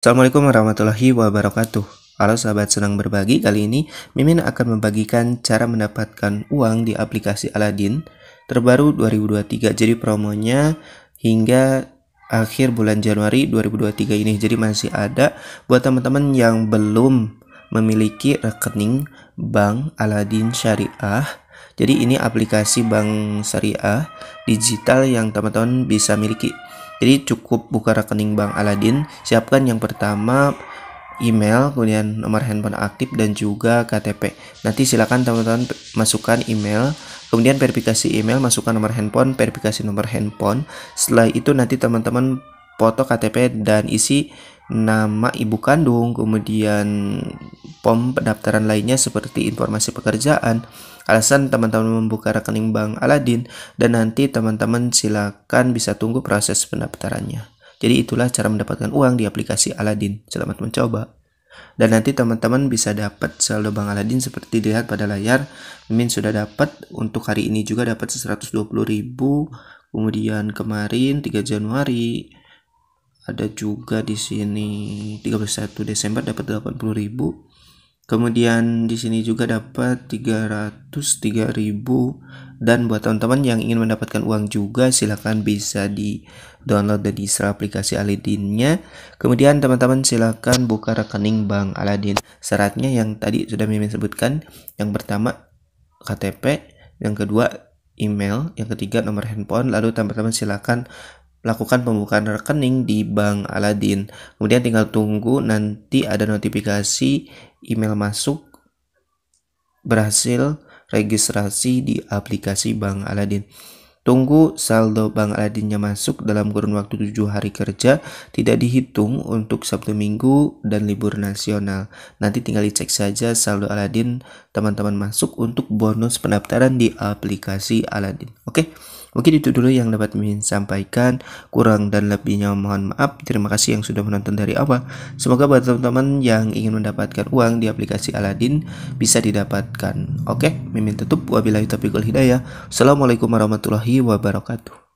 Assalamualaikum warahmatullahi wabarakatuh. Halo sahabat senang berbagi, kali ini Mimin akan membagikan cara mendapatkan uang di aplikasi Aladin terbaru 2023. Jadi promonya hingga akhir bulan Januari 2023 ini. Jadi masih ada buat teman-teman yang belum memiliki rekening bank Aladin Syariah jadi ini aplikasi bank syariah digital yang teman-teman bisa miliki. Jadi cukup buka rekening bank Aladin, siapkan yang pertama email, kemudian nomor handphone aktif dan juga KTP. Nanti silakan teman-teman masukkan email, kemudian verifikasi email, masukkan nomor handphone, verifikasi nomor handphone. Setelah itu nanti teman-teman foto KTP dan isi nama ibu kandung, kemudian form pendaftaran lainnya seperti informasi pekerjaan, alasan teman-teman membuka rekening Bank Aladin, dan nanti teman-teman silakan bisa tunggu proses pendaftarannya. Jadi itulah cara mendapatkan uang di aplikasi Aladin. Selamat mencoba. Dan nanti teman-teman bisa dapat saldo Bank Aladin seperti dilihat pada layar. Min sudah dapat untuk hari ini juga dapat 120.000, kemudian kemarin 3 Januari ada juga di sini 31 Desember dapat 80.000 kemudian di sini juga dapat 303.000 dan buat teman-teman yang ingin mendapatkan uang juga silahkan bisa di download dan diserah aplikasi Aladinnya kemudian teman-teman silahkan buka rekening bank Aladin syaratnya yang tadi sudah mimin sebutkan yang pertama KTP yang kedua email, yang ketiga nomor handphone, lalu teman-teman silakan lakukan pembukaan rekening di Bank Aladin. Kemudian tinggal tunggu nanti ada notifikasi email masuk berhasil registrasi di aplikasi Bank Aladin. Tunggu saldo Bank Aladinnya masuk dalam kurun waktu 7 hari kerja tidak dihitung untuk Sabtu Minggu dan libur nasional. Nanti tinggal dicek saja saldo Aladin teman-teman masuk untuk bonus pendaftaran di aplikasi Aladin. Oke. Okay? Mungkin itu dulu yang dapat Mimin sampaikan. Kurang dan lebihnya mohon maaf. Terima kasih yang sudah menonton dari awal. Semoga buat teman-teman yang ingin mendapatkan uang di aplikasi Aladin bisa didapatkan. Oke, Mimin tutup. Wabillahi taufiqul hidayah. Assalamualaikum warahmatullahi wabarakatuh.